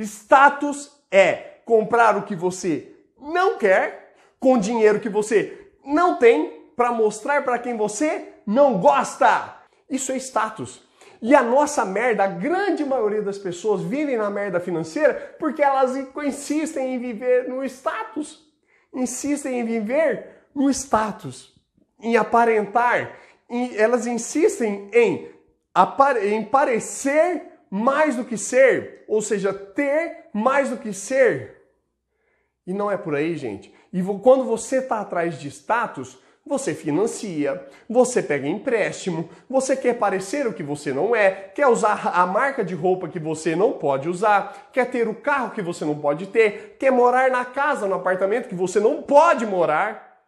Status é comprar o que você não quer com dinheiro que você não tem para mostrar para quem você não gosta. Isso é status. E a nossa merda, a grande maioria das pessoas vivem na merda financeira porque elas insistem em viver no status. Insistem em viver no status, em aparentar, em, elas insistem em, em parecer mais do que ser, ou seja, ter mais do que ser. E não é por aí, gente. E quando você está atrás de status, você financia, você pega empréstimo, você quer parecer o que você não é, quer usar a marca de roupa que você não pode usar, quer ter o carro que você não pode ter, quer morar na casa, no apartamento que você não pode morar.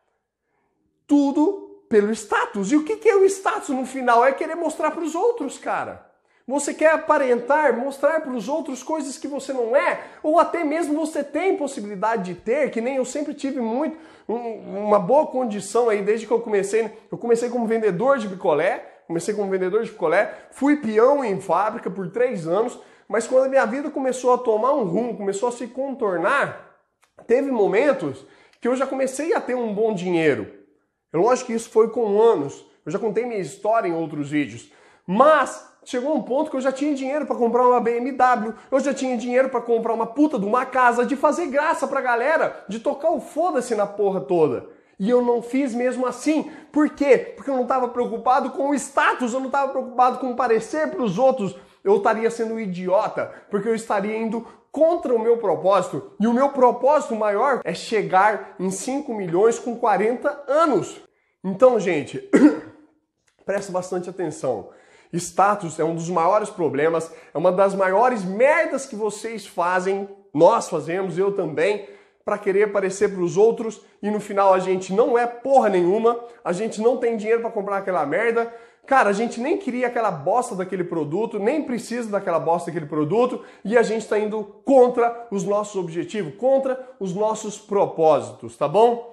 Tudo pelo status. E o que é o status no final? É querer mostrar para os outros, cara. Você quer aparentar, mostrar para os outros coisas que você não é, ou até mesmo você tem possibilidade de ter, que nem eu sempre tive muito, um, uma boa condição aí desde que eu comecei. Né? Eu comecei como vendedor de picolé, comecei como vendedor de picolé, fui peão em fábrica por três anos, mas quando a minha vida começou a tomar um rumo, começou a se contornar, teve momentos que eu já comecei a ter um bom dinheiro. Eu é lógico que isso foi com anos, eu já contei minha história em outros vídeos, mas Chegou um ponto que eu já tinha dinheiro para comprar uma BMW, eu já tinha dinheiro para comprar uma puta de uma casa, de fazer graça pra galera, de tocar o foda-se na porra toda. E eu não fiz mesmo assim. Por quê? Porque eu não estava preocupado com o status, eu não estava preocupado com parecer para os outros. Eu estaria sendo um idiota, porque eu estaria indo contra o meu propósito. E o meu propósito maior é chegar em 5 milhões com 40 anos. Então, gente, presta bastante atenção. Status é um dos maiores problemas, é uma das maiores merdas que vocês fazem, nós fazemos, eu também, para querer parecer para os outros e no final a gente não é porra nenhuma, a gente não tem dinheiro para comprar aquela merda. Cara, a gente nem queria aquela bosta daquele produto, nem precisa daquela bosta daquele produto e a gente está indo contra os nossos objetivos, contra os nossos propósitos, tá bom?